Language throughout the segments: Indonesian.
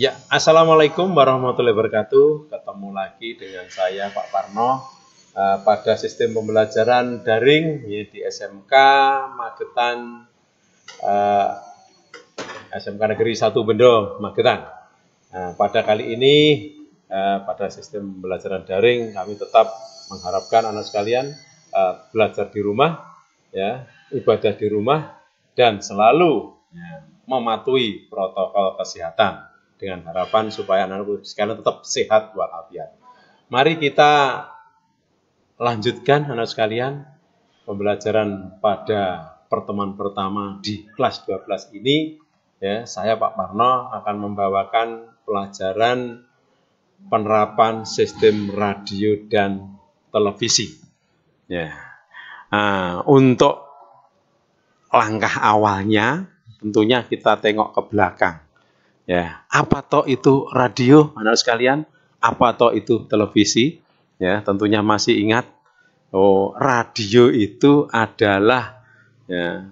Ya, Assalamualaikum warahmatullahi wabarakatuh. Ketemu lagi dengan saya Pak Parno uh, pada sistem pembelajaran daring ya, di SMK Magetan uh, eh, SMK Negeri 1 Bendo Magetan. Uh, pada kali ini uh, pada sistem pembelajaran daring kami tetap mengharapkan anak sekalian uh, belajar di rumah ya, ibadah di rumah dan selalu ya, mematuhi protokol kesehatan dengan harapan supaya anak-anakku sekalian tetap sehat walafiat. Mari kita lanjutkan anak sekalian pembelajaran pada pertemuan pertama di kelas 12 ini ya saya Pak Parno akan membawakan pelajaran penerapan sistem radio dan televisi ya nah, untuk langkah awalnya tentunya kita tengok ke belakang Ya, apa toh itu radio, anak sekalian? Apa toh itu televisi? Ya, tentunya masih ingat. Oh, radio itu adalah ya,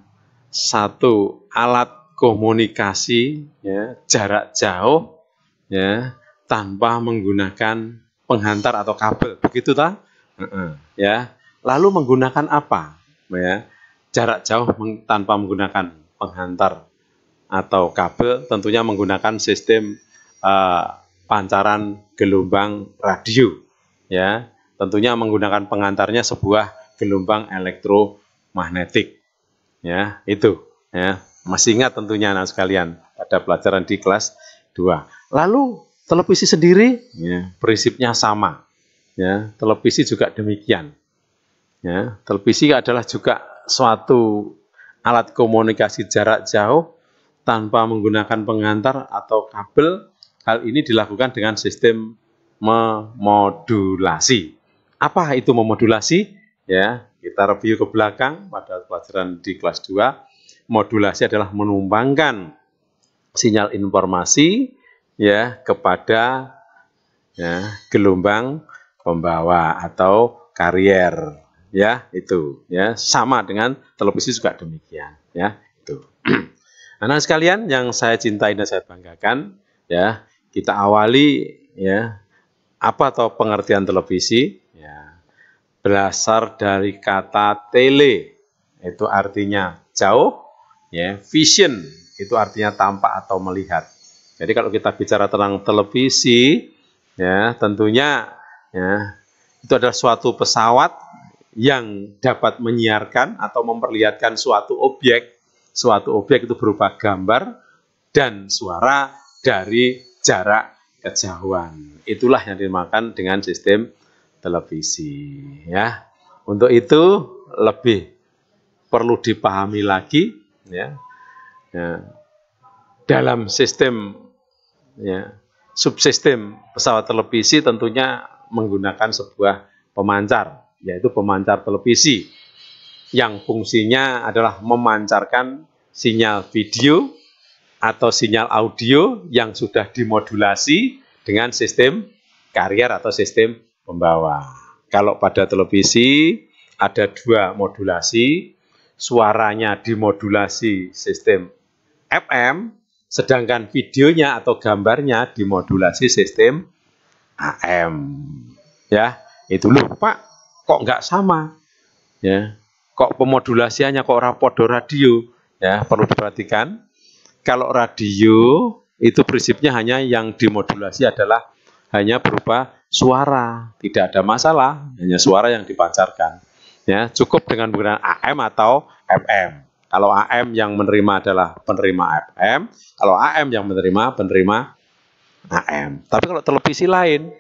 satu alat komunikasi ya, jarak jauh ya, tanpa menggunakan penghantar atau kabel, begitu tak? Ya, lalu menggunakan apa? Ya, jarak jauh tanpa menggunakan penghantar atau kabel tentunya menggunakan sistem uh, pancaran gelombang radio ya tentunya menggunakan pengantarnya sebuah gelombang elektromagnetik ya itu ya masih ingat tentunya anak sekalian pada pelajaran di kelas 2 lalu televisi sendiri ya, prinsipnya sama ya televisi juga demikian ya televisi adalah juga suatu alat komunikasi jarak jauh tanpa menggunakan pengantar atau kabel, hal ini dilakukan dengan sistem memodulasi. Apa itu memodulasi? Ya, kita review ke belakang pada pelajaran di kelas 2. Modulasi adalah menumbangkan sinyal informasi ya kepada ya, gelombang pembawa atau karier ya itu ya sama dengan televisi juga demikian ya itu Anak sekalian yang saya cintai dan saya banggakan, ya, kita awali ya apa atau pengertian televisi ya berasal dari kata tele itu artinya jauh ya vision itu artinya tampak atau melihat jadi kalau kita bicara tentang televisi ya tentunya ya itu adalah suatu pesawat yang dapat menyiarkan atau memperlihatkan suatu objek suatu objek itu berupa gambar dan suara dari jarak kejauhan. Itulah yang dimakan dengan sistem televisi ya. Untuk itu lebih perlu dipahami lagi ya. ya. Dalam sistem ya, subsistem pesawat televisi tentunya menggunakan sebuah pemancar yaitu pemancar televisi yang fungsinya adalah memancarkan sinyal video atau sinyal audio yang sudah dimodulasi dengan sistem karier atau sistem pembawa. Kalau pada televisi ada dua modulasi, suaranya dimodulasi sistem FM, sedangkan videonya atau gambarnya dimodulasi sistem AM. Ya, itu lupa kok nggak sama? Ya, kok pemodulasiannya kok rapodo radio ya perlu diperhatikan kalau radio itu prinsipnya hanya yang dimodulasi adalah hanya berupa suara tidak ada masalah hanya suara yang dipancarkan ya cukup dengan menggunakan AM atau FM kalau AM yang menerima adalah penerima FM kalau AM yang menerima penerima AM tapi kalau televisi lain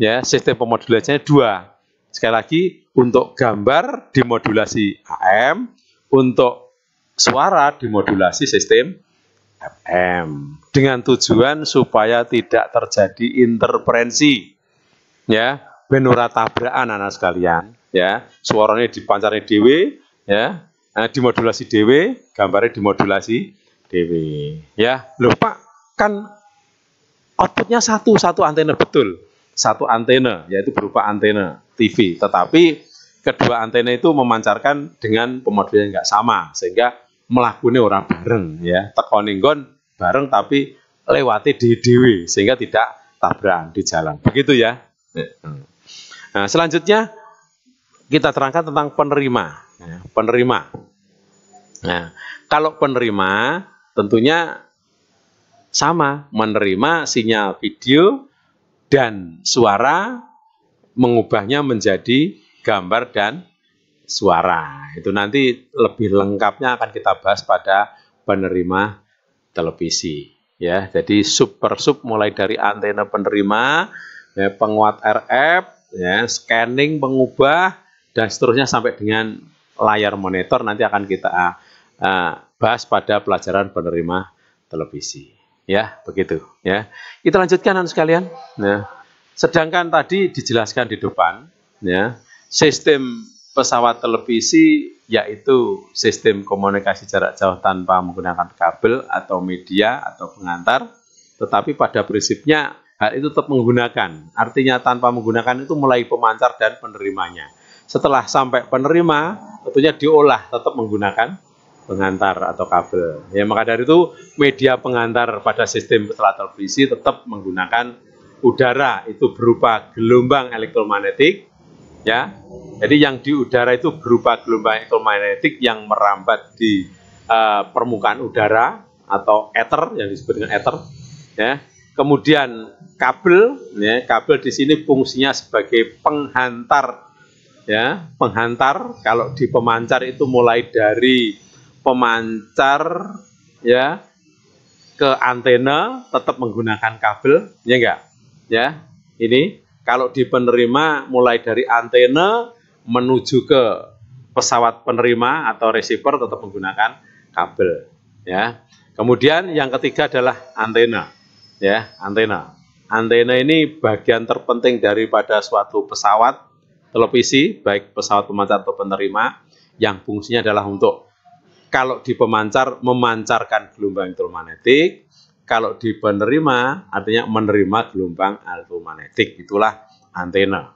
ya sistem pemodulasinya dua sekali lagi untuk gambar dimodulasi AM, untuk suara dimodulasi sistem FM. Dengan tujuan supaya tidak terjadi interferensi. Ya, benura tabrakan anak sekalian, ya. Suaranya dipancarnya DW, ya. Nah, dimodulasi DW, gambarnya dimodulasi DW. Ya, lupa kan outputnya satu satu antena betul satu antena yaitu berupa antena TV. Tetapi kedua antena itu memancarkan dengan yang nggak sama sehingga melakukan orang bareng ya tekoninggon bareng tapi lewati di dewi sehingga tidak tabrakan di jalan begitu ya nah, selanjutnya kita terangkan tentang penerima ya. penerima nah kalau penerima tentunya sama menerima sinyal video dan suara mengubahnya menjadi gambar dan suara. Itu nanti lebih lengkapnya akan kita bahas pada penerima televisi. Ya, jadi super sub mulai dari antena penerima, ya, penguat RF, ya, scanning, pengubah, dan seterusnya sampai dengan layar monitor nanti akan kita uh, bahas pada pelajaran penerima televisi. Ya, begitu. Ya, kita lanjutkan, anak sekalian. Nah. Sedangkan tadi dijelaskan di depan, ya, sistem pesawat televisi yaitu sistem komunikasi jarak jauh tanpa menggunakan kabel atau media atau pengantar, tetapi pada prinsipnya hal itu tetap menggunakan. Artinya tanpa menggunakan itu mulai pemancar dan penerimanya. Setelah sampai penerima, tentunya diolah tetap menggunakan pengantar atau kabel. Ya, maka dari itu media pengantar pada sistem pesawat televisi tetap menggunakan udara itu berupa gelombang elektromagnetik ya. Jadi yang di udara itu berupa gelombang elektromagnetik yang merambat di uh, permukaan udara atau ether yang disebut dengan ether ya. Kemudian kabel ya, kabel di sini fungsinya sebagai penghantar ya, penghantar kalau di pemancar itu mulai dari pemancar ya ke antena tetap menggunakan kabel ya enggak ya ini kalau di penerima mulai dari antena menuju ke pesawat penerima atau receiver tetap menggunakan kabel ya kemudian yang ketiga adalah antena ya antena antena ini bagian terpenting daripada suatu pesawat televisi baik pesawat pemancar atau penerima yang fungsinya adalah untuk kalau di pemancar memancarkan gelombang elektromagnetik kalau di penerima artinya menerima gelombang elektromagnetik, itulah antena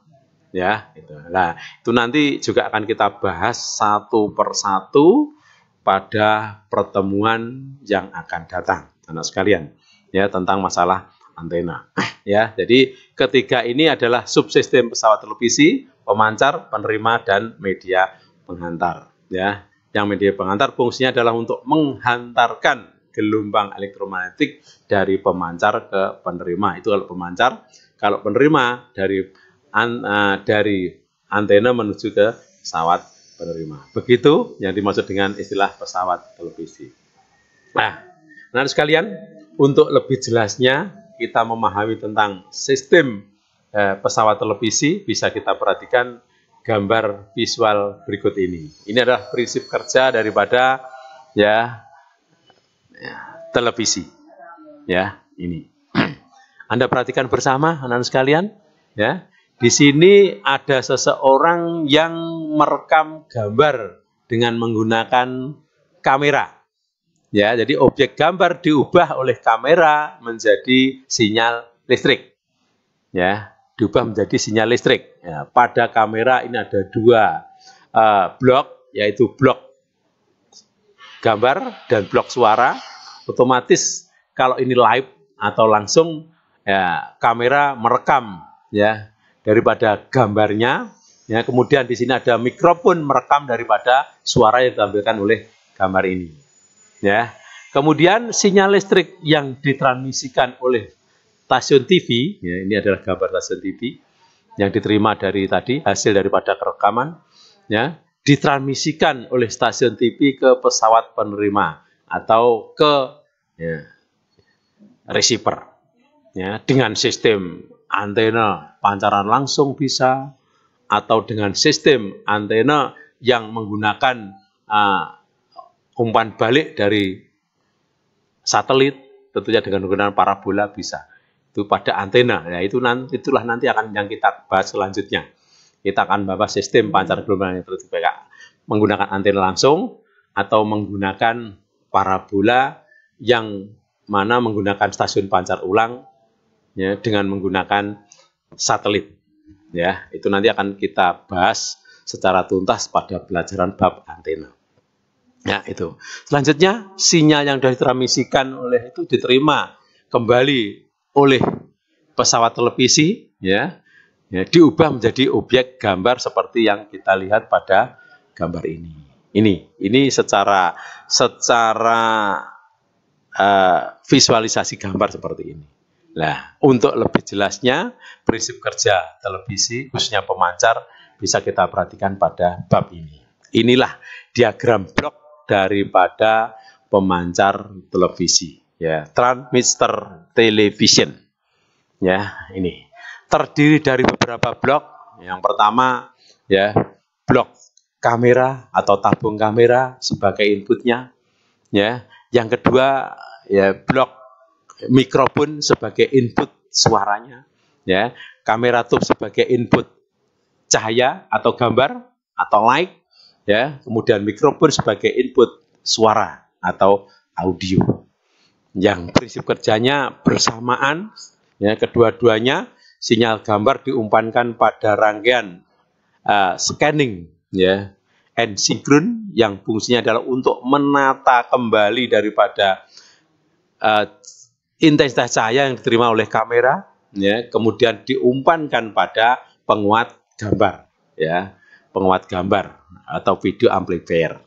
ya itu nah itu nanti juga akan kita bahas satu persatu pada pertemuan yang akan datang anak sekalian ya tentang masalah antena ya jadi ketiga ini adalah subsistem pesawat televisi pemancar penerima dan media penghantar ya yang media pengantar fungsinya adalah untuk menghantarkan gelombang elektromagnetik dari pemancar ke penerima. Itu kalau pemancar, kalau penerima dari an, uh, dari antena menuju ke pesawat penerima. Begitu yang dimaksud dengan istilah pesawat televisi. Nah, nah sekalian, untuk lebih jelasnya kita memahami tentang sistem uh, pesawat televisi bisa kita perhatikan gambar visual berikut ini. Ini adalah prinsip kerja daripada ya Ya. televisi. Ya, ini. Anda perhatikan bersama anak-anak sekalian, ya. Di sini ada seseorang yang merekam gambar dengan menggunakan kamera. Ya, jadi objek gambar diubah oleh kamera menjadi sinyal listrik. Ya, diubah menjadi sinyal listrik. Ya, pada kamera ini ada dua uh, blok, yaitu blok gambar dan blok suara, otomatis kalau ini live atau langsung ya, kamera merekam ya daripada gambarnya. Ya, kemudian di sini ada mikrofon merekam daripada suara yang ditampilkan oleh gambar ini. Ya. Kemudian sinyal listrik yang ditransmisikan oleh stasiun TV, ya, ini adalah gambar stasiun TV yang diterima dari tadi hasil daripada kerekaman, ya ditransmisikan oleh stasiun TV ke pesawat penerima atau ke ya, receiver ya dengan sistem antena pancaran langsung bisa atau dengan sistem antena yang menggunakan uh, umpan balik dari satelit tentunya dengan menggunakan parabola bisa itu pada antena ya itu nanti itulah nanti akan yang kita bahas selanjutnya kita akan bahas sistem pancar gelombang elektronik menggunakan antena langsung atau menggunakan parabola yang mana menggunakan stasiun pancar ulang ya, dengan menggunakan satelit. Ya, itu nanti akan kita bahas secara tuntas pada pelajaran bab antena. Ya, itu. Selanjutnya, sinyal yang sudah ditramisikan oleh itu diterima kembali oleh pesawat televisi ya ya, diubah menjadi objek gambar seperti yang kita lihat pada gambar ini. Ini, ini secara secara uh, visualisasi gambar seperti ini. Nah, untuk lebih jelasnya prinsip kerja televisi khususnya pemancar bisa kita perhatikan pada bab ini. Inilah diagram blok daripada pemancar televisi ya, transmitter television. Ya, ini terdiri dari beberapa blok. Yang pertama ya blok kamera atau tabung kamera sebagai inputnya ya. Yang kedua ya blok mikrofon sebagai input suaranya ya. Kamera tube sebagai input cahaya atau gambar atau light ya. Kemudian mikrofon sebagai input suara atau audio yang prinsip kerjanya bersamaan ya kedua-duanya sinyal gambar diumpankan pada rangkaian uh, scanning ya and sinkron yang fungsinya adalah untuk menata kembali daripada uh, intensitas cahaya yang diterima oleh kamera ya kemudian diumpankan pada penguat gambar ya penguat gambar atau video amplifier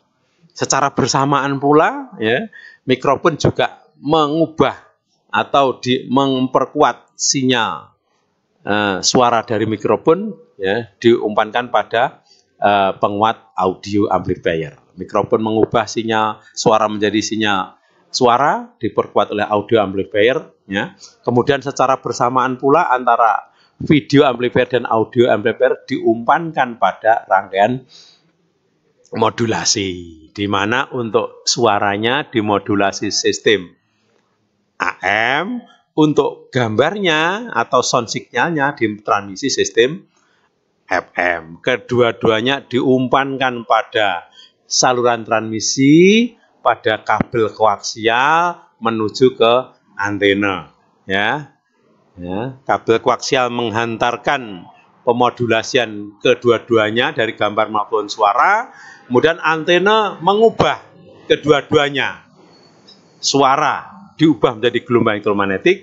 secara bersamaan pula ya mikrofon juga mengubah atau di, memperkuat sinyal Eh, suara dari mikrofon ya, diumpankan pada uh, penguat audio amplifier. Mikrofon mengubah sinyal suara menjadi sinyal suara diperkuat oleh audio amplifier ya. Kemudian secara bersamaan pula antara video amplifier dan audio amplifier diumpankan pada rangkaian modulasi di mana untuk suaranya dimodulasi sistem AM untuk gambarnya atau sound signalnya di transmisi sistem FM. Kedua-duanya diumpankan pada saluran transmisi, pada kabel koaksial menuju ke antena. Ya, ya kabel koaksial menghantarkan pemodulasian kedua-duanya dari gambar maupun suara. Kemudian antena mengubah kedua-duanya suara diubah menjadi gelombang elektromagnetik,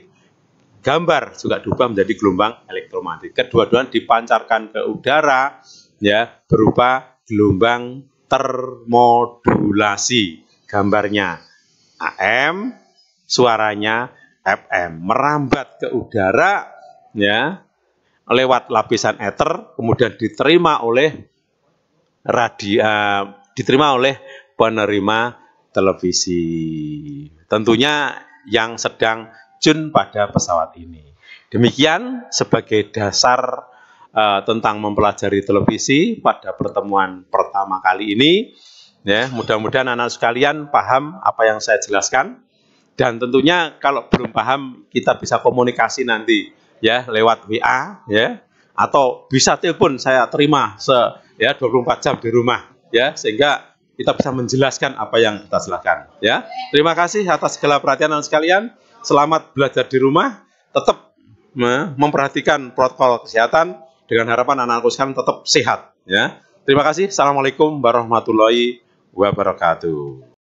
gambar juga diubah menjadi gelombang elektromagnetik. Kedua-duanya dipancarkan ke udara ya berupa gelombang termodulasi gambarnya AM, suaranya FM, merambat ke udara ya lewat lapisan ether kemudian diterima oleh radio eh, diterima oleh penerima televisi. Tentunya yang sedang jun pada pesawat ini. Demikian sebagai dasar uh, tentang mempelajari televisi pada pertemuan pertama kali ini. Ya, mudah-mudahan anak sekalian paham apa yang saya jelaskan dan tentunya kalau belum paham kita bisa komunikasi nanti ya lewat WA ya atau bisa telepon saya terima se ya 24 jam di rumah ya sehingga kita bisa menjelaskan apa yang kita silahkan. Ya, terima kasih atas segala perhatian dan sekalian. Selamat belajar di rumah. Tetap memperhatikan protokol kesehatan dengan harapan anak anak sekalian tetap sehat. Ya, terima kasih. Assalamualaikum warahmatullahi wabarakatuh.